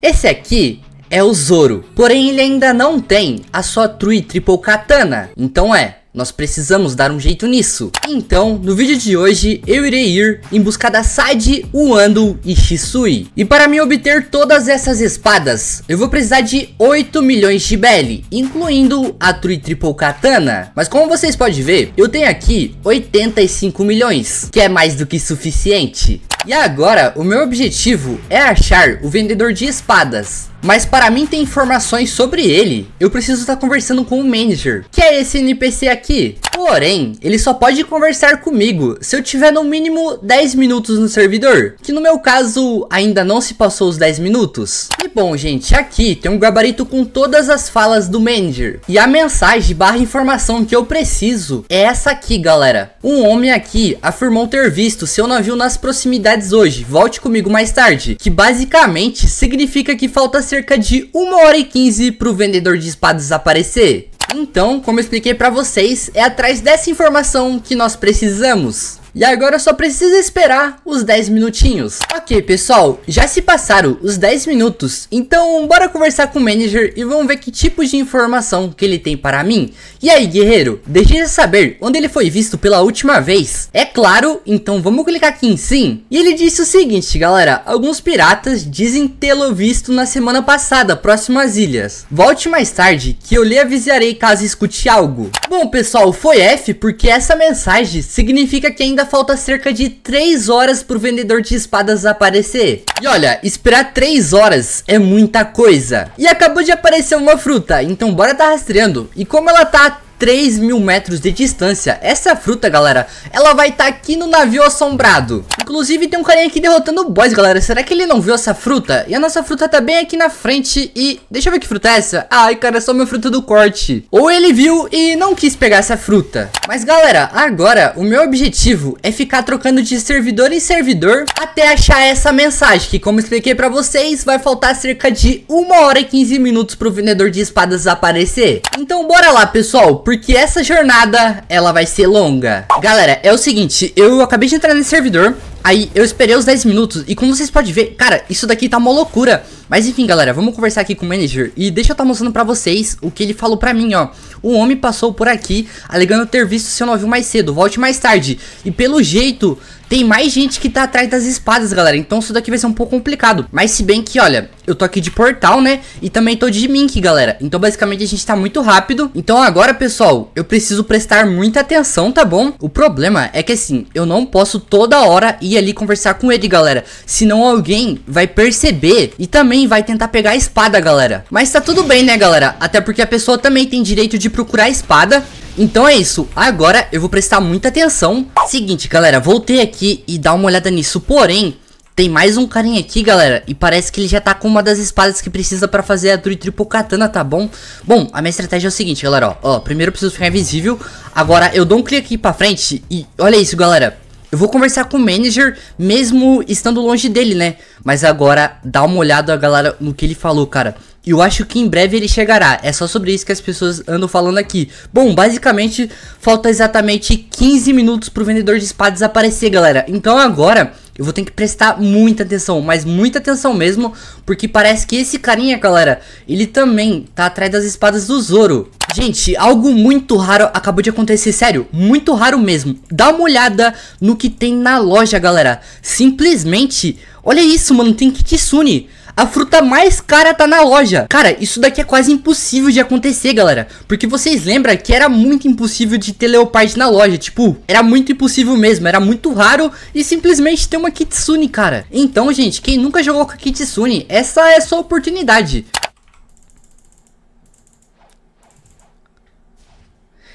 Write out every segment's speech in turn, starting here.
Esse aqui é o Zoro, porém ele ainda não tem a sua True Triple Katana, então é, nós precisamos dar um jeito nisso. Então, no vídeo de hoje, eu irei ir em busca da Side, Wando e Shisui. E para me obter todas essas espadas, eu vou precisar de 8 milhões de belly, incluindo a True Triple Katana. Mas como vocês podem ver, eu tenho aqui 85 milhões, que é mais do que suficiente. E agora, o meu objetivo é achar o vendedor de espadas. Mas para mim tem informações sobre ele. Eu preciso estar conversando com o manager, que é esse NPC aqui. Porém, ele só pode conversar comigo se eu tiver no mínimo 10 minutos no servidor, que no meu caso ainda não se passou os 10 minutos. E bom gente, aqui tem um gabarito com todas as falas do manager. E a mensagem barra informação que eu preciso é essa aqui galera. Um homem aqui afirmou ter visto seu navio nas proximidades hoje, volte comigo mais tarde. Que basicamente significa que falta cerca de 1 hora e 15 para o vendedor de espadas aparecer. Então, como eu expliquei para vocês, é atrás dessa informação que nós precisamos. E agora só precisa esperar os 10 minutinhos. Ok, pessoal, já se passaram os 10 minutos, então bora conversar com o manager e vamos ver que tipo de informação que ele tem para mim. E aí, guerreiro, deixe de saber onde ele foi visto pela última vez. É claro, então vamos clicar aqui em sim. E ele disse o seguinte, galera, alguns piratas dizem tê-lo visto na semana passada, próximo às ilhas. Volte mais tarde, que eu lhe avisarei caso escute algo. Bom, pessoal, foi F, porque essa mensagem significa que ainda falta cerca de 3 horas pro vendedor de espadas aparecer. E olha, esperar 3 horas é muita coisa. E acabou de aparecer uma fruta, então bora tá rastreando. E como ela tá 3 mil metros de distância. Essa fruta, galera, ela vai estar tá aqui no navio assombrado. Inclusive, tem um carinha aqui derrotando o boss, galera. Será que ele não viu essa fruta? E a nossa fruta tá bem aqui na frente e... Deixa eu ver que fruta é essa. Ai, cara, é só minha fruta do corte. Ou ele viu e não quis pegar essa fruta. Mas, galera, agora o meu objetivo é ficar trocando de servidor em servidor até achar essa mensagem, que como expliquei pra vocês, vai faltar cerca de 1 hora e 15 minutos pro vendedor de espadas aparecer. Então, bora lá, pessoal porque essa jornada, ela vai ser longa. Galera, é o seguinte, eu acabei de entrar nesse servidor Aí eu esperei os 10 minutos e como vocês podem ver, cara, isso daqui tá uma loucura. Mas enfim, galera, vamos conversar aqui com o manager e deixa eu estar tá mostrando pra vocês o que ele falou pra mim, ó. O homem passou por aqui alegando ter visto seu navio mais cedo, volte mais tarde. E pelo jeito, tem mais gente que tá atrás das espadas, galera. Então isso daqui vai ser um pouco complicado. Mas se bem que, olha, eu tô aqui de portal, né? E também tô de mink, galera. Então basicamente a gente tá muito rápido. Então agora, pessoal, eu preciso prestar muita atenção, tá bom? O problema é que assim, eu não posso toda hora ir ir ali conversar com ele, galera. Senão alguém vai perceber e também vai tentar pegar a espada, galera. Mas tá tudo bem, né, galera? Até porque a pessoa também tem direito de procurar a espada então é isso, agora eu vou prestar muita atenção Seguinte galera, voltei aqui e dá uma olhada nisso Porém, tem mais um carinha aqui galera E parece que ele já tá com uma das espadas que precisa pra fazer a Katana, tá bom? Bom, a minha estratégia é o seguinte galera, ó, ó Primeiro eu preciso ficar invisível Agora eu dou um clique aqui pra frente e olha isso galera eu vou conversar com o manager, mesmo estando longe dele, né? Mas agora, dá uma olhada, galera, no que ele falou, cara. E eu acho que em breve ele chegará. É só sobre isso que as pessoas andam falando aqui. Bom, basicamente, falta exatamente 15 minutos pro vendedor de espadas aparecer, galera. Então agora, eu vou ter que prestar muita atenção, mas muita atenção mesmo, porque parece que esse carinha, galera, ele também tá atrás das espadas do Zoro. Gente, algo muito raro acabou de acontecer, sério, muito raro mesmo. Dá uma olhada no que tem na loja, galera. Simplesmente, olha isso, mano, tem Kitsune. A fruta mais cara tá na loja. Cara, isso daqui é quase impossível de acontecer, galera. Porque vocês lembram que era muito impossível de ter leopardo na loja. Tipo, era muito impossível mesmo. Era muito raro e simplesmente ter uma Kitsune, cara. Então, gente, quem nunca jogou com a Kitsune, essa é sua oportunidade.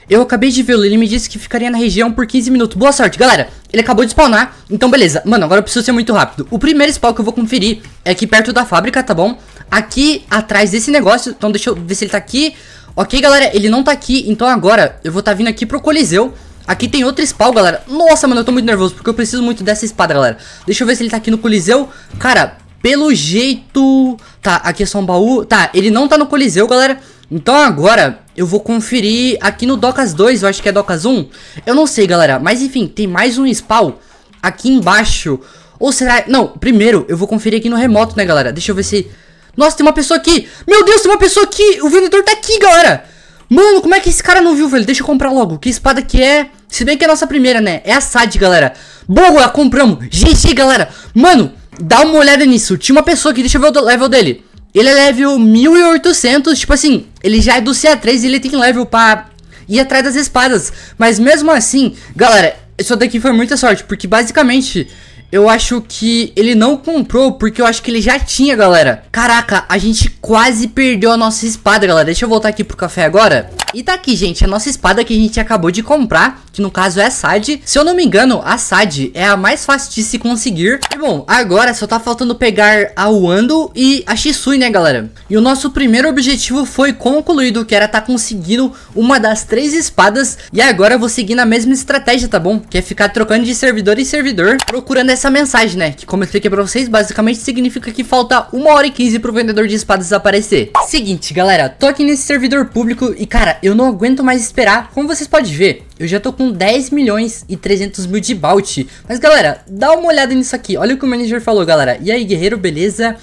Eu acabei de vê-lo, ele me disse que ficaria na região por 15 minutos. Boa sorte, galera. Ele acabou de spawnar, então beleza. Mano, agora eu preciso ser muito rápido. O primeiro spawn que eu vou conferir é aqui perto da fábrica, tá bom? Aqui atrás desse negócio, então deixa eu ver se ele tá aqui. Ok, galera, ele não tá aqui, então agora eu vou tá vindo aqui pro Coliseu. Aqui tem outro spawn, galera. Nossa, mano, eu tô muito nervoso, porque eu preciso muito dessa espada, galera. Deixa eu ver se ele tá aqui no Coliseu. Cara, pelo jeito... Tá, aqui é só um baú. Tá, ele não tá no Coliseu, galera. Então agora eu vou conferir aqui no Docas 2, eu acho que é Docas 1. Eu não sei, galera, mas enfim, tem mais um spawn aqui embaixo. Ou será... Não, primeiro eu vou conferir aqui no remoto, né, galera? Deixa eu ver se... Nossa, tem uma pessoa aqui! Meu Deus, tem uma pessoa aqui! O vendedor tá aqui, galera! Mano, como é que esse cara não viu, velho? Deixa eu comprar logo. Que espada que é? Se bem que é a nossa primeira, né? É a SAD, galera. Boa, compramos. GG, galera. Mano, dá uma olhada nisso. Tinha uma pessoa aqui. Deixa eu ver o level dele. Ele é level 1800, tipo assim, ele já é do CA3 e ele tem level pra ir atrás das espadas. Mas mesmo assim, galera, isso daqui foi muita sorte, porque basicamente eu acho que ele não comprou porque eu acho que ele já tinha, galera. Caraca, a gente quase perdeu a nossa espada, galera. Deixa eu voltar aqui pro café agora. E tá aqui, gente, a nossa espada que a gente acabou de comprar que no caso é a SAD. Se eu não me engano, a SAD é a mais fácil de se conseguir. E bom, agora só tá faltando pegar a Wando e a Shisui, né, galera? E o nosso primeiro objetivo foi concluído, que era tá conseguindo uma das três espadas. E agora eu vou seguir na mesma estratégia, tá bom? Que é ficar trocando de servidor em servidor, procurando essa mensagem, né? Que como eu expliquei pra vocês, basicamente significa que falta uma hora e quinze pro vendedor de espadas aparecer. Seguinte, galera, tô aqui nesse servidor público e, cara, eu não aguento mais esperar. Como vocês podem ver, eu já tô com 10 milhões e 300 mil de balde. Mas galera, dá uma olhada nisso aqui. Olha o que o manager falou, galera. E aí, guerreiro, beleza?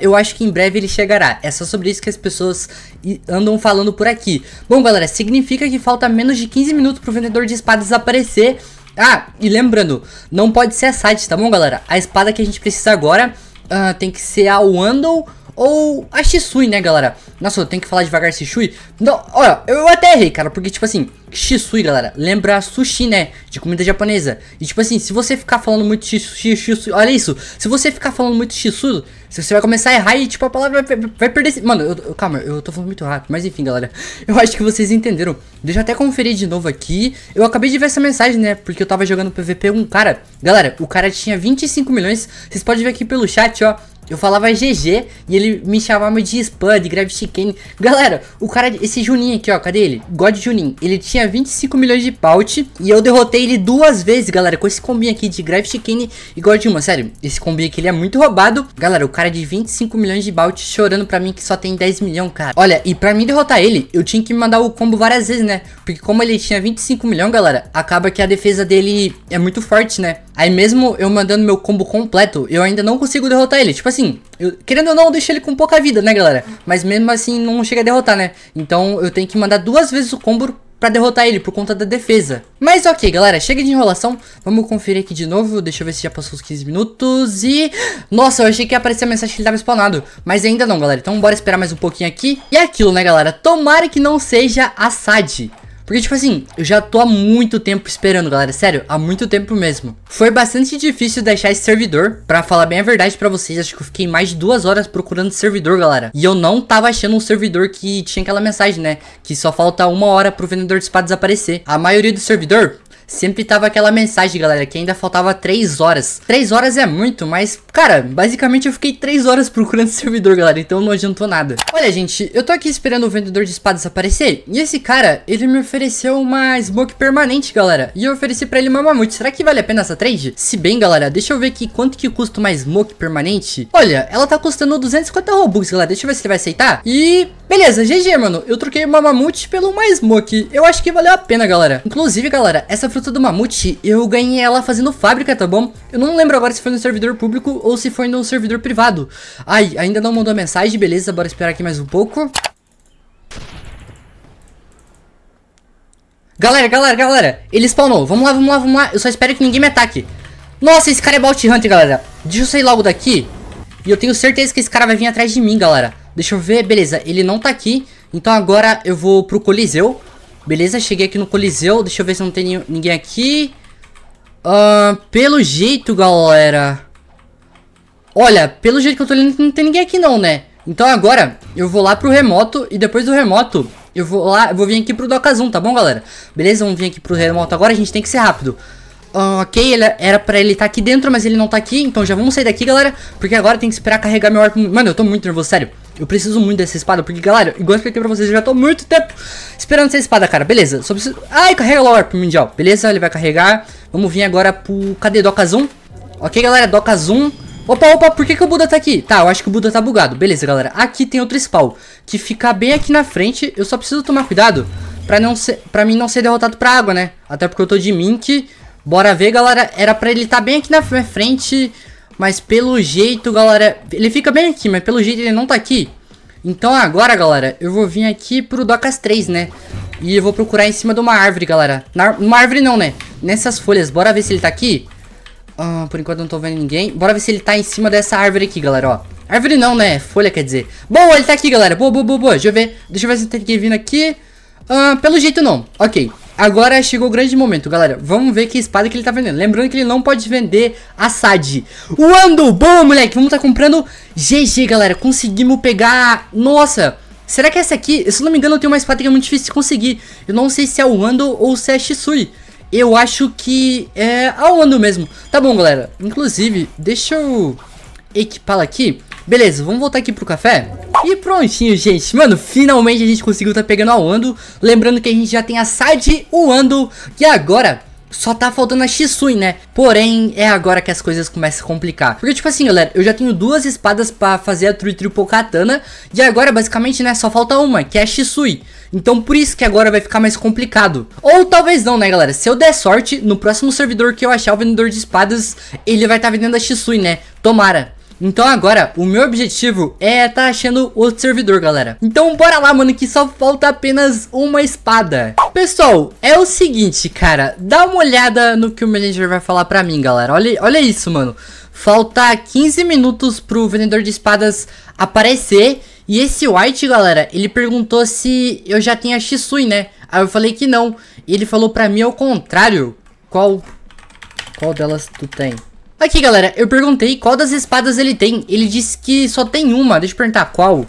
eu acho que em breve ele chegará. É só sobre isso que as pessoas andam falando por aqui. Bom, galera, significa que falta menos de 15 minutos pro vendedor de espadas aparecer. Ah, e lembrando, não pode ser a site, tá bom, galera? A espada que a gente precisa agora uh, tem que ser a Wandle ou a Shisui, né, galera? Nossa, eu tenho que falar devagar Shisui. Não, olha, eu até errei, cara, porque, tipo assim, Shisui, galera, lembra sushi, né? De comida japonesa. E, tipo assim, se você ficar falando muito Shisui, shisui olha isso. Se você ficar falando muito Shisui, você vai começar a errar e, tipo, a palavra vai, vai perder... Mano, eu, eu, calma, eu tô falando muito rápido, mas enfim, galera. Eu acho que vocês entenderam. Deixa eu até conferir de novo aqui. Eu acabei de ver essa mensagem, né? Porque eu tava jogando PVP um cara. Galera, o cara tinha 25 milhões. Vocês podem ver aqui pelo chat, ó. Eu falava GG e ele me chamava de spam, de Gravity chicken. Galera, o cara, esse Juninho aqui, ó, cadê ele? God Juninho. Ele tinha 25 milhões de paut e eu derrotei ele duas vezes, galera, com esse combinho aqui de Grave Chicken e God Juninho. Sério, esse combinho aqui, ele é muito roubado. Galera, o cara de 25 milhões de paut chorando pra mim que só tem 10 milhões, cara. Olha, e pra mim derrotar ele, eu tinha que mandar o combo várias vezes, né? Porque como ele tinha 25 milhões, galera, acaba que a defesa dele é muito forte, né? Aí mesmo eu mandando meu combo completo, eu ainda não consigo derrotar ele. Tipo assim, eu, querendo ou não, eu deixo ele com pouca vida, né, galera? Mas mesmo assim, não chega a derrotar, né? Então eu tenho que mandar duas vezes o combo pra derrotar ele por conta da defesa. Mas ok, galera, chega de enrolação. Vamos conferir aqui de novo. Deixa eu ver se já passou os 15 minutos e... Nossa, eu achei que ia aparecer a mensagem que ele tava spawnado. Mas ainda não, galera. Então bora esperar mais um pouquinho aqui. E é aquilo, né, galera? Tomara que não seja a SAD. Porque, tipo assim, eu já tô há muito tempo esperando, galera. Sério, há muito tempo mesmo. Foi bastante difícil deixar esse servidor. Pra falar bem a verdade pra vocês, acho que eu fiquei mais de duas horas procurando servidor, galera. E eu não tava achando um servidor que tinha aquela mensagem, né? Que só falta uma hora pro vendedor de desaparecer. A maioria do servidor sempre tava aquela mensagem, galera, que ainda faltava 3 horas. 3 horas é muito, mas, cara, basicamente eu fiquei 3 horas procurando servidor, galera, então não adiantou nada. Olha, gente, eu tô aqui esperando o vendedor de espadas aparecer, e esse cara, ele me ofereceu uma smoke permanente, galera, e eu ofereci pra ele uma mamute. Será que vale a pena essa trade? Se bem, galera, deixa eu ver aqui quanto que custa uma smoke permanente. Olha, ela tá custando 250 robux, galera, deixa eu ver se ele vai aceitar. E... Beleza, GG, mano, eu troquei uma mamute pelo uma smoke. Eu acho que valeu a pena, galera. Inclusive, galera, essa fruta do mamute, eu ganhei ela fazendo fábrica, tá bom? Eu não lembro agora se foi no servidor público ou se foi no servidor privado. Ai, ainda não mandou mensagem, beleza, bora esperar aqui mais um pouco. Galera, galera, galera, ele spawnou, vamos lá, vamos lá, vamos lá, eu só espero que ninguém me ataque. Nossa, esse cara é bolt Hunter, galera. Deixa eu sair logo daqui. E eu tenho certeza que esse cara vai vir atrás de mim, galera. Deixa eu ver, beleza, ele não tá aqui. Então agora eu vou pro Coliseu. Beleza, cheguei aqui no coliseu. Deixa eu ver se não tem ninguém aqui. Uh, pelo jeito, galera... Olha, pelo jeito que eu tô olhando, não tem ninguém aqui não, né? Então agora, eu vou lá pro remoto e depois do remoto, eu vou lá, eu vou vir aqui pro Doca Zoom, tá bom, galera? Beleza? Vamos vir aqui pro remoto agora, a gente tem que ser rápido. Uh, ok, ele é, era pra ele estar tá aqui dentro, mas ele não tá aqui. Então já vamos sair daqui, galera. Porque agora tem que esperar carregar meu arco. Mano, eu tô muito nervoso, sério. Eu preciso muito dessa espada, porque, galera, igual eu expliquei pra vocês, eu já tô muito tempo esperando essa espada, cara. Beleza, só preciso... Ai, carrega o arco mundial. Beleza, ele vai carregar. Vamos vir agora pro... Cadê? Doca Zoom? Ok, galera, Doca Zoom. Opa, opa, por que, que o Buda tá aqui? Tá, eu acho que o Buda tá bugado. Beleza, galera. Aqui tem outro spawn, que fica bem aqui na frente. Eu só preciso tomar cuidado pra, não ser, pra mim não ser derrotado pra água, né? Até porque eu tô de mink Bora ver, galera. Era pra ele estar tá bem aqui na minha frente. Mas pelo jeito, galera... Ele fica bem aqui, mas pelo jeito ele não tá aqui. Então agora, galera, eu vou vir aqui pro Docas 3, né? E eu vou procurar em cima de uma árvore, galera. Na, numa árvore não, né? Nessas folhas. Bora ver se ele tá aqui. Ah, por enquanto eu não tô vendo ninguém. Bora ver se ele tá em cima dessa árvore aqui, galera, ó. Árvore não, né? Folha, quer dizer. Boa, ele tá aqui, galera. Boa, boa, boa, boa. Deixa eu ver. Deixa eu ver se tem alguém vindo aqui. Ah, pelo jeito não. Ok. Agora chegou o grande momento, galera. Vamos ver que espada que ele tá vendendo. Lembrando que ele não pode vender a SAD. Wando, boa, moleque. Vamos tá comprando GG, galera. Conseguimos pegar... Nossa... Será que essa aqui, se não me engano, eu tenho uma espada que é muito difícil de conseguir. Eu não sei se é o Wando ou se é a Shisui. Eu acho que é a Wando mesmo. Tá bom, galera. Inclusive, deixa eu equipá-la aqui. Beleza, vamos voltar aqui pro café. E prontinho, gente. Mano, finalmente a gente conseguiu tá pegando a Wando. Lembrando que a gente já tem a Side Wando. E agora... Só tá faltando a Shisui, né? Porém, é agora que as coisas começam a complicar. Porque, tipo assim, galera, eu já tenho duas espadas pra fazer a True Triple Katana. E agora, basicamente, né, só falta uma, que é a Shisui. Então, por isso que agora vai ficar mais complicado. Ou talvez não, né, galera? Se eu der sorte, no próximo servidor que eu achar o vendedor de espadas, ele vai estar tá vendendo a Shisui, né? Tomara. Então agora, o meu objetivo é tá achando outro servidor, galera. Então bora lá, mano, que só falta apenas uma espada. Pessoal, é o seguinte, cara. Dá uma olhada no que o manager vai falar pra mim, galera. Olha, olha isso, mano. Falta 15 minutos pro vendedor de espadas aparecer. E esse White, galera, ele perguntou se eu já tinha Shisui, né? Aí eu falei que não. E ele falou pra mim ao contrário. Qual... Qual delas tu tem? Aqui, galera, eu perguntei qual das espadas ele tem. Ele disse que só tem uma. Deixa eu perguntar qual.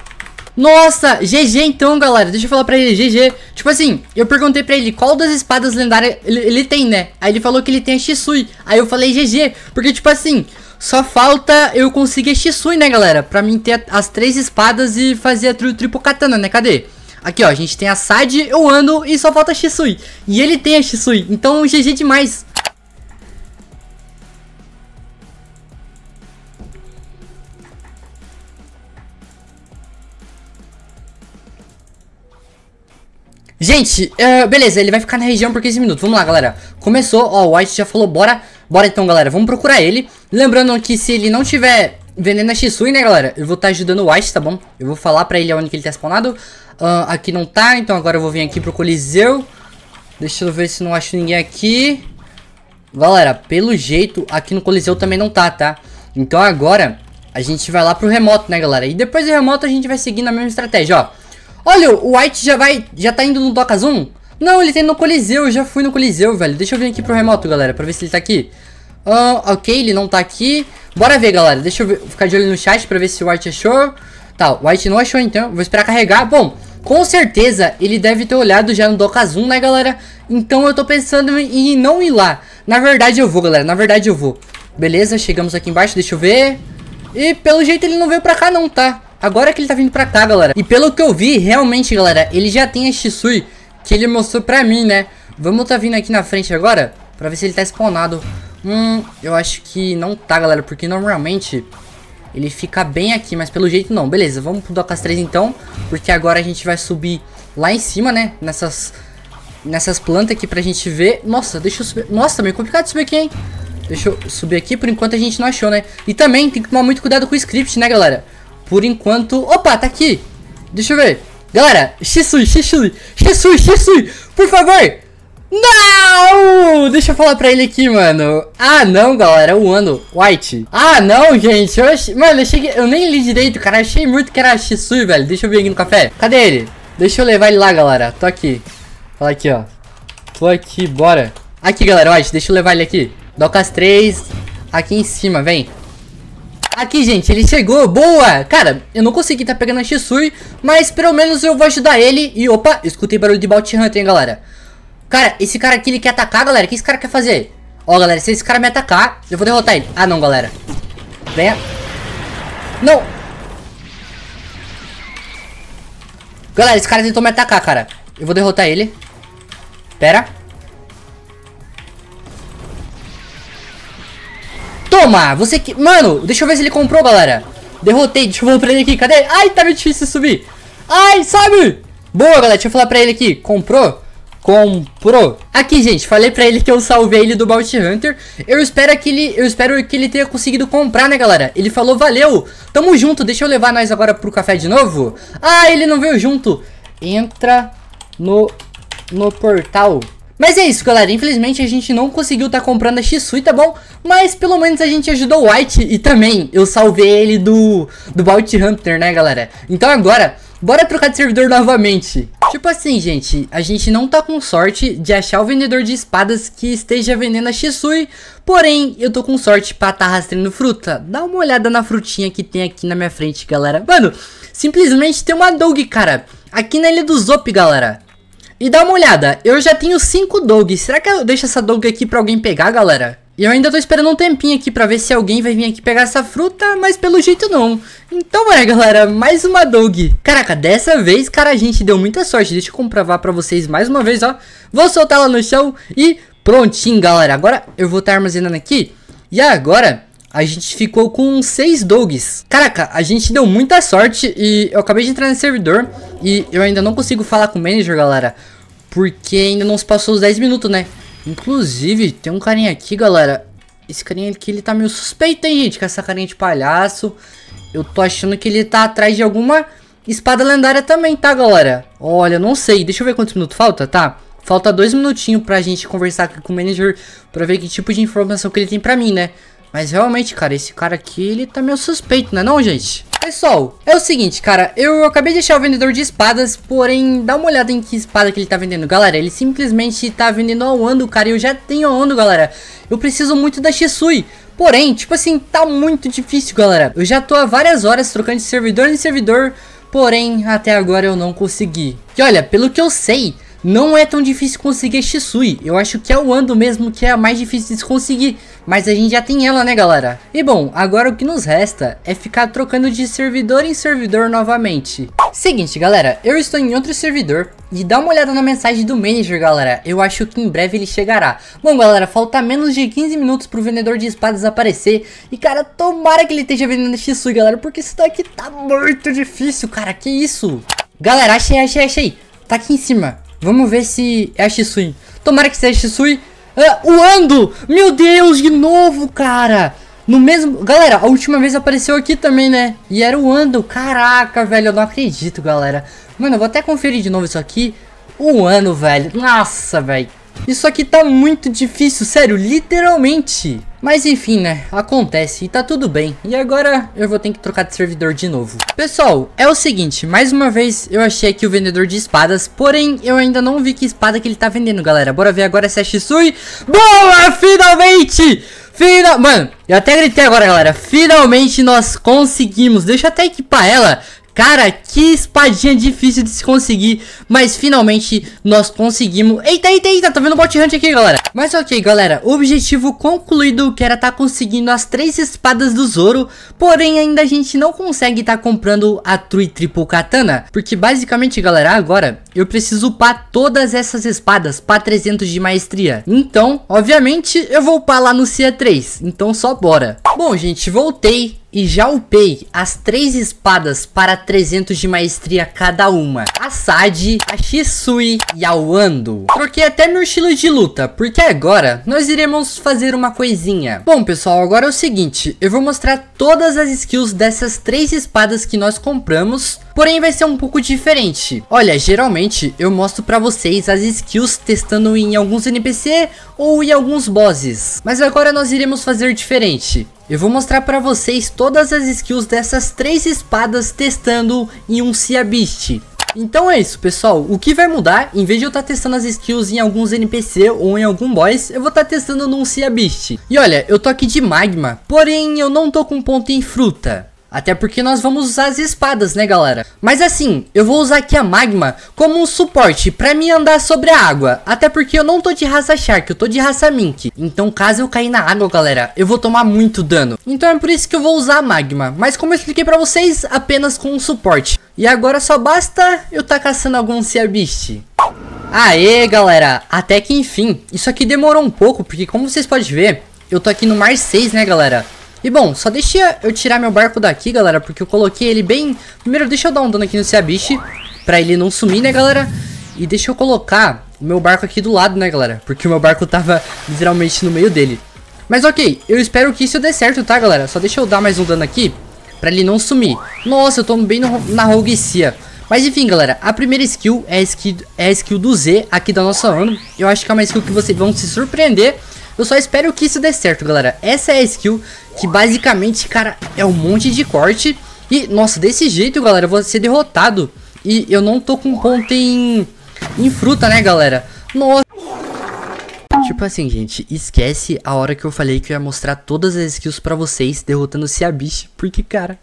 Nossa, GG então, galera. Deixa eu falar pra ele, GG. Tipo assim, eu perguntei pra ele qual das espadas lendárias ele, ele tem, né? Aí ele falou que ele tem a Shisui. Aí eu falei GG, porque tipo assim, só falta eu conseguir a Shisui, né, galera? Pra mim ter as três espadas e fazer a tri triple katana, né? Cadê? Aqui, ó, a gente tem a Sad, o Ano e só falta a Shisui. E ele tem a Shisui, então GG demais. Gente, uh, beleza, ele vai ficar na região por 15 minutos. Vamos lá, galera. Começou, ó, o White já falou, bora. Bora então, galera, vamos procurar ele. Lembrando que se ele não tiver veneno a Shisui, né, galera? Eu vou estar tá ajudando o White, tá bom? Eu vou falar pra ele onde que ele tá spawnado. Uh, aqui não tá, então agora eu vou vir aqui pro Coliseu. Deixa eu ver se não acho ninguém aqui. Galera, pelo jeito, aqui no Coliseu também não tá, tá? Então agora, a gente vai lá pro remoto, né, galera? E depois do remoto a gente vai seguir na mesma estratégia, ó. Olha, o White já vai, já tá indo no Doca Zoom? Não, ele tá indo no Coliseu, eu já fui no Coliseu, velho. Deixa eu vir aqui pro remoto, galera, pra ver se ele tá aqui. Uh, ok, ele não tá aqui. Bora ver, galera. Deixa eu ver, ficar de olho no chat pra ver se o White achou. Tá, o White não achou, então. Vou esperar carregar. Bom, com certeza ele deve ter olhado já no Doca Zoom, né, galera? Então eu tô pensando em não ir lá. Na verdade eu vou, galera. Na verdade eu vou. Beleza, chegamos aqui embaixo, deixa eu ver. E pelo jeito ele não veio pra cá não, tá? Agora que ele tá vindo pra cá, galera. E pelo que eu vi, realmente, galera, ele já tem a Shisui que ele mostrou pra mim, né? Vamos tá vindo aqui na frente agora pra ver se ele tá spawnado. Hum, eu acho que não tá, galera, porque normalmente ele fica bem aqui, mas pelo jeito não. Beleza, vamos pro Docas 3 então, porque agora a gente vai subir lá em cima, né? Nessas, nessas plantas aqui pra gente ver. Nossa, deixa eu subir. Nossa, meio complicado subir aqui, hein? Deixa eu subir aqui, por enquanto a gente não achou, né? E também tem que tomar muito cuidado com o script, né, galera? Por enquanto... Opa, tá aqui. Deixa eu ver. Galera, Xisui, Xisui, Xisui, Xisui, por favor. Não! Deixa eu falar pra ele aqui, mano. Ah, não, galera, o ano. White. Ah, não, gente. Eu achei... Mano, eu, cheguei... eu nem li direito, cara. achei muito que era Xisui, velho. Deixa eu vir aqui no café. Cadê ele? Deixa eu levar ele lá, galera. Tô aqui. Fala aqui, ó. Tô aqui, bora. Aqui, galera, White. Deixa eu levar ele aqui. docas 3, três. Aqui em cima, vem. Aqui, gente, ele chegou, boa! Cara, eu não consegui tá pegando a Shisui, mas pelo menos eu vou ajudar ele. E opa, escutei barulho de Bounty Hunter, hein, galera. Cara, esse cara aqui, ele quer atacar, galera. O que esse cara quer fazer? Ó, galera, se esse cara me atacar, eu vou derrotar ele. Ah, não, galera. Venha. Não! Galera, esse cara tentou me atacar, cara. Eu vou derrotar ele. Pera. Toma, você que... Mano, deixa eu ver se ele comprou, galera. Derrotei, deixa eu voltar pra ele aqui, cadê? Ai, tá muito difícil subir. Ai, sabe? Boa, galera, deixa eu falar pra ele aqui. Comprou? Comprou. Aqui, gente, falei pra ele que eu salvei ele do Bounty Hunter. Eu espero que ele, eu espero que ele tenha conseguido comprar, né, galera? Ele falou, valeu, tamo junto, deixa eu levar nós agora pro café de novo. Ah, ele não veio junto. Entra no, no portal mas é isso, galera. Infelizmente a gente não conseguiu estar tá comprando a Shisui, tá bom? Mas pelo menos a gente ajudou o White e também eu salvei ele do, do Bounty Hunter, né, galera? Então agora, bora trocar de servidor novamente. Tipo assim, gente, a gente não tá com sorte de achar o vendedor de espadas que esteja vendendo a Shisui, porém, eu tô com sorte pra tá rastreando fruta. Dá uma olhada na frutinha que tem aqui na minha frente, galera. Mano, simplesmente tem uma Dog, cara, aqui na Ilha do Zop, galera. E dá uma olhada, eu já tenho 5 dogs. Será que eu deixo essa dog aqui pra alguém pegar, galera? E eu ainda tô esperando um tempinho aqui pra ver se alguém vai vir aqui pegar essa fruta, mas pelo jeito não. Então, é, galera, mais uma dog. Caraca, dessa vez, cara, a gente deu muita sorte. Deixa eu comprovar pra vocês mais uma vez, ó. Vou soltar ela no chão e prontinho, galera. Agora eu vou estar tá armazenando aqui. E agora... A gente ficou com 6 dogs Caraca, a gente deu muita sorte E eu acabei de entrar no servidor e eu ainda não consigo falar com o manager, galera. Porque ainda não se passou os 10 minutos, né? Inclusive, tem um carinha aqui, galera. Esse carinha aqui, ele tá meio suspeito, hein, gente? Com essa carinha de palhaço. Eu tô achando que ele tá atrás de alguma espada lendária também, tá, galera? Olha, não sei. Deixa eu ver quantos minutos falta, tá? Falta dois minutinhos pra gente conversar aqui com o manager pra ver que tipo de informação que ele tem pra mim, né? Mas realmente, cara, esse cara aqui, ele tá meio suspeito, não é não, gente? Pessoal, é o seguinte, cara, eu acabei de achar o vendedor de espadas, porém, dá uma olhada em que espada que ele tá vendendo. Galera, ele simplesmente tá vendendo a Wando, cara, e eu já tenho a Wando, galera. Eu preciso muito da Shisui, porém, tipo assim, tá muito difícil, galera. Eu já tô há várias horas trocando de servidor em servidor, porém, até agora eu não consegui. E olha, pelo que eu sei, não é tão difícil conseguir a Shisui, eu acho que é o Ando mesmo que é a mais difícil de se conseguir, mas a gente já tem ela né galera? E bom, agora o que nos resta é ficar trocando de servidor em servidor novamente. Seguinte galera, eu estou em outro servidor e dá uma olhada na mensagem do manager galera, eu acho que em breve ele chegará. Bom galera, falta menos de 15 minutos pro vendedor de espadas aparecer e cara, tomara que ele esteja vendendo Shisui galera, porque isso daqui tá muito difícil cara, que isso? Galera, achei, achei, achei, tá aqui em cima. Vamos ver se é a Shisui. Tomara que seja a Shisui. Ah, o Ando! Meu Deus, de novo, cara! No mesmo... Galera, a última vez apareceu aqui também, né? E era o Ando. Caraca, velho, eu não acredito, galera. Mano, eu vou até conferir de novo isso aqui. O Ando, velho. Nossa, velho. Isso aqui tá muito difícil, sério, literalmente. Mas enfim, né? Acontece e tá tudo bem. E agora eu vou ter que trocar de servidor de novo. Pessoal, é o seguinte, mais uma vez eu achei aqui o vendedor de espadas, porém eu ainda não vi que espada que ele tá vendendo, galera. Bora ver agora se é Shisui. Boa, finalmente! Final... Mano, eu até gritei agora, galera. Finalmente nós conseguimos. Deixa eu até equipar ela, Cara, que espadinha difícil de se conseguir, mas finalmente nós conseguimos. Eita, eita, eita, tá vendo o bot hunt aqui, galera. Mas ok, galera, objetivo concluído, que era tá conseguindo as três espadas do Zoro, porém ainda a gente não consegue tá comprando a True Triple Katana, porque basicamente, galera, agora eu preciso upar todas essas espadas pra 300 de maestria. Então, obviamente, eu vou upar lá no CIA 3, então só bora. Bom, gente, voltei e já upei as três espadas para 300 de maestria cada uma. A Sadi, a Shisui e a Wando. Troquei até meu estilo de luta, porque agora nós iremos fazer uma coisinha. Bom pessoal, agora é o seguinte, eu vou mostrar todas as skills dessas três espadas que nós compramos Porém vai ser um pouco diferente. Olha, geralmente eu mostro pra vocês as skills testando em alguns NPC ou em alguns bosses. Mas agora nós iremos fazer diferente. Eu vou mostrar para vocês todas as skills dessas três espadas testando em um Sea Beast. Então é isso pessoal, o que vai mudar, em vez de eu estar tá testando as skills em alguns NPC ou em algum boss, eu vou estar tá testando num Sea Beast. E olha, eu tô aqui de magma, porém eu não tô com ponto em fruta. Até porque nós vamos usar as espadas, né, galera? Mas assim, eu vou usar aqui a magma como um suporte pra mim andar sobre a água. Até porque eu não tô de raça Shark, eu tô de raça Mink. Então, caso eu cair na água, galera, eu vou tomar muito dano. Então é por isso que eu vou usar a magma. Mas como eu expliquei pra vocês, apenas com um suporte. E agora só basta eu tá caçando algum Sea Beast. Aê, galera! Até que enfim. Isso aqui demorou um pouco, porque como vocês podem ver, eu tô aqui no mar 6, né, galera? E bom, só deixa eu tirar meu barco daqui, galera, porque eu coloquei ele bem... Primeiro, deixa eu dar um dano aqui no Seabiche, pra ele não sumir, né, galera? E deixa eu colocar o meu barco aqui do lado, né, galera? Porque o meu barco tava literalmente no meio dele. Mas ok, eu espero que isso dê certo, tá, galera? Só deixa eu dar mais um dano aqui pra ele não sumir. Nossa, eu tô bem no, na roguecia. Mas enfim, galera, a primeira skill é a skill, é a skill do Z aqui da nossa ano. Eu acho que é uma skill que vocês vão se surpreender. Eu só espero que isso dê certo, galera. Essa é a skill que basicamente, cara, é um monte de corte. E, nossa, desse jeito, galera, eu vou ser derrotado. E eu não tô com ponto em, em fruta, né, galera? Nossa. Tipo assim, gente, esquece a hora que eu falei que eu ia mostrar todas as skills pra vocês derrotando o Siabish, porque, cara,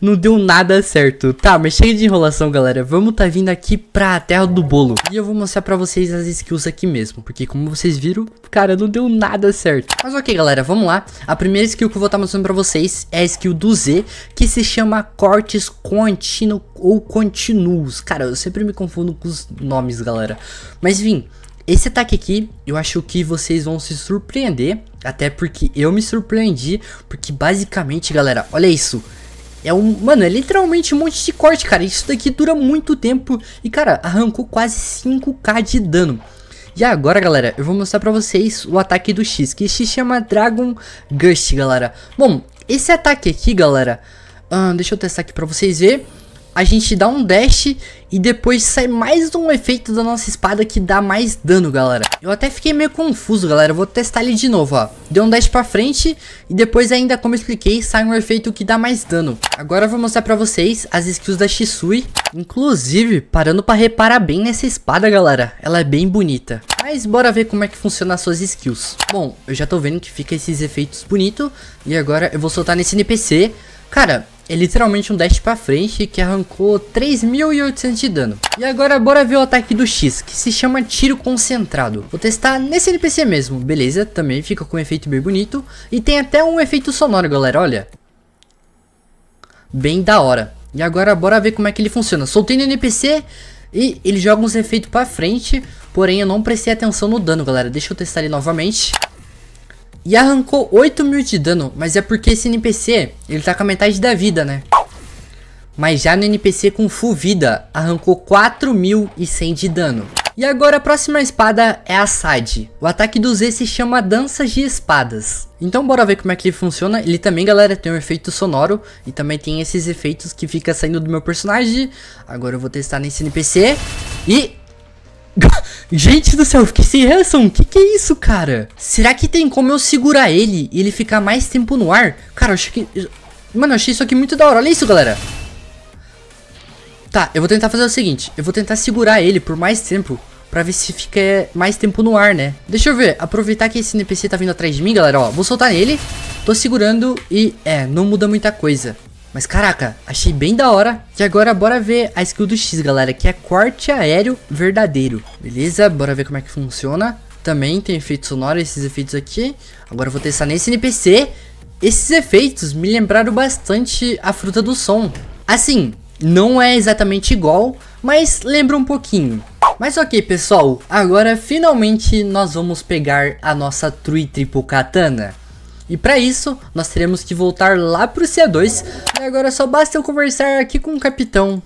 não deu nada certo. Tá, mas chega de enrolação, galera. Vamos tá vindo aqui pra terra do bolo. E eu vou mostrar pra vocês as skills aqui mesmo. Porque como vocês viram, cara, não deu nada certo. Mas ok, galera, vamos lá. A primeira skill que eu vou estar tá mostrando pra vocês é a skill do Z, que se chama Cortes Contínuo ou Continuos. Cara, eu sempre me confundo com os nomes, galera. Mas enfim... Esse ataque aqui, eu acho que vocês vão se surpreender, até porque eu me surpreendi, porque basicamente, galera, olha isso, é um, mano, é literalmente um monte de corte, cara. Isso daqui dura muito tempo. E, cara, arrancou quase 5k de dano. E agora, galera, eu vou mostrar pra vocês o ataque do X, que se chama Dragon Gust, galera. Bom, esse ataque aqui, galera, hum, deixa eu testar aqui pra vocês verem a gente dá um dash e depois sai mais um efeito da nossa espada que dá mais dano, galera. Eu até fiquei meio confuso, galera. vou testar ele de novo, ó. Deu um dash pra frente e depois ainda, como eu expliquei, sai um efeito que dá mais dano. Agora eu vou mostrar pra vocês as skills da Shisui. Inclusive, parando pra reparar bem nessa espada, galera. Ela é bem bonita. Mas bora ver como é que funciona as suas skills. Bom, eu já tô vendo que fica esses efeitos bonito. E agora eu vou soltar nesse NPC. Cara, é literalmente um dash pra frente que arrancou 3.800 de dano. E agora bora ver o ataque do X, que se chama tiro concentrado. Vou testar nesse NPC mesmo, beleza, também fica com um efeito bem bonito. E tem até um efeito sonoro galera, olha. Bem da hora. E agora bora ver como é que ele funciona. Soltei no NPC e ele joga uns efeitos pra frente, porém eu não prestei atenção no dano galera. Deixa eu testar ele novamente. E arrancou 8 mil de dano, mas é porque esse NPC, ele tá com a metade da vida, né? Mas já no NPC com full vida, arrancou mil e 100 de dano. E agora a próxima espada é a Sage. O ataque do Z se chama Danças de Espadas. Então bora ver como é que ele funciona. Ele também, galera, tem um efeito sonoro. E também tem esses efeitos que fica saindo do meu personagem. Agora eu vou testar nesse NPC. E Gente do céu, fiquei sem reação. Que que é isso, cara? Será que tem como eu segurar ele e ele ficar mais tempo no ar? Cara, eu achei que... Mano, eu achei isso aqui muito da hora. Olha isso, galera. Tá, eu vou tentar fazer o seguinte. Eu vou tentar segurar ele por mais tempo. Pra ver se fica mais tempo no ar, né? Deixa eu ver. Aproveitar que esse NPC tá vindo atrás de mim, galera. Ó, vou soltar nele. Tô segurando e... É, não muda muita coisa. Mas caraca, achei bem da hora. E agora bora ver a skill do X, galera, que é corte aéreo verdadeiro. Beleza? Bora ver como é que funciona. Também tem efeito sonoro, esses efeitos aqui. Agora eu vou testar nesse NPC. Esses efeitos me lembraram bastante a fruta do som. Assim, não é exatamente igual, mas lembra um pouquinho. Mas ok, pessoal, agora finalmente nós vamos pegar a nossa Trui Triple Katana. E para isso, nós teremos que voltar lá pro CA2, e agora só basta eu conversar aqui com o capitão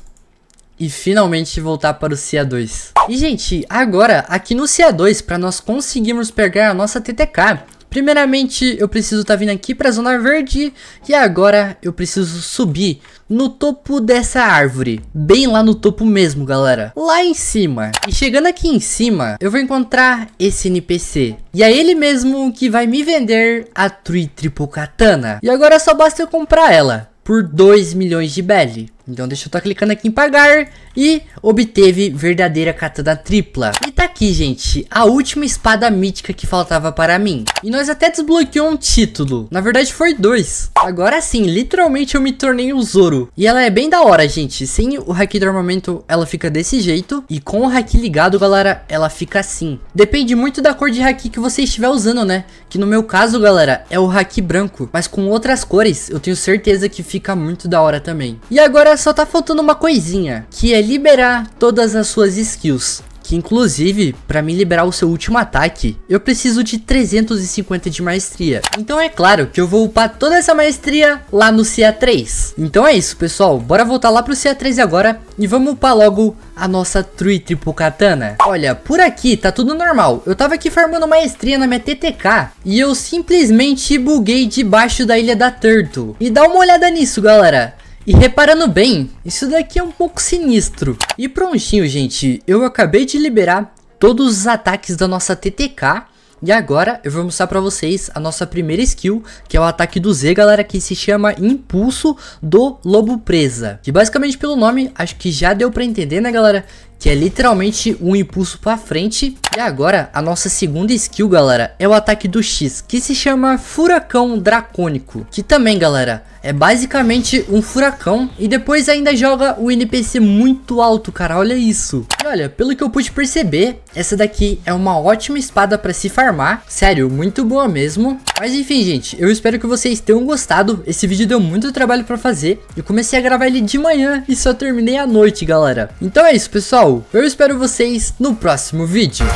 e finalmente voltar para o CA2. E gente, agora aqui no CA2, para nós conseguirmos pegar a nossa TTK, Primeiramente, eu preciso estar tá vindo aqui para a zona verde e agora eu preciso subir no topo dessa árvore, bem lá no topo mesmo, galera. Lá em cima. E chegando aqui em cima, eu vou encontrar esse NPC. E é ele mesmo que vai me vender a Tree Triple Katana. E agora só basta eu comprar ela por 2 milhões de belly. Então deixa eu estar tá clicando aqui em pagar e obteve verdadeira katana tripla. E tá aqui, gente, a última espada mítica que faltava para mim. E nós até desbloqueou um título. Na verdade foi dois. Agora sim, literalmente eu me tornei um Zoro. E ela é bem da hora, gente. Sem o haki do armamento, ela fica desse jeito. E com o haki ligado, galera, ela fica assim. Depende muito da cor de haki que você estiver usando, né? Que no meu caso, galera, é o haki branco. Mas com outras cores, eu tenho certeza que fica muito da hora também. E agora só tá faltando uma coisinha, que é liberar todas as suas skills. Que inclusive, para me liberar o seu último ataque, eu preciso de 350 de maestria. Então é claro que eu vou upar toda essa maestria lá no CA3. Então é isso pessoal, bora voltar lá pro CA3 agora e vamos upar logo a nossa True Triple Katana. Olha, por aqui tá tudo normal. Eu tava aqui farmando maestria na minha TTK e eu simplesmente buguei debaixo da ilha da Turtle. E dá uma olhada nisso, galera. E reparando bem, isso daqui é um pouco sinistro. E prontinho, gente, eu acabei de liberar todos os ataques da nossa TTK. E agora eu vou mostrar pra vocês a nossa primeira skill, que é o ataque do Z, galera, que se chama Impulso do Lobo Presa. Que basicamente pelo nome, acho que já deu pra entender, né, galera, que é literalmente um impulso para frente. E agora, a nossa segunda skill, galera, é o ataque do X, que se chama Furacão Dracônico, que também, galera, é basicamente um furacão e depois ainda joga o NPC muito alto, cara, olha isso. E olha, pelo que eu pude perceber, essa daqui é uma ótima espada para se farmar, sério, muito boa mesmo. Mas enfim, gente, eu espero que vocês tenham gostado, esse vídeo deu muito trabalho para fazer, eu comecei a gravar ele de manhã e só terminei à noite, galera. Então é isso, pessoal tchau! Eu espero vocês no próximo vídeo.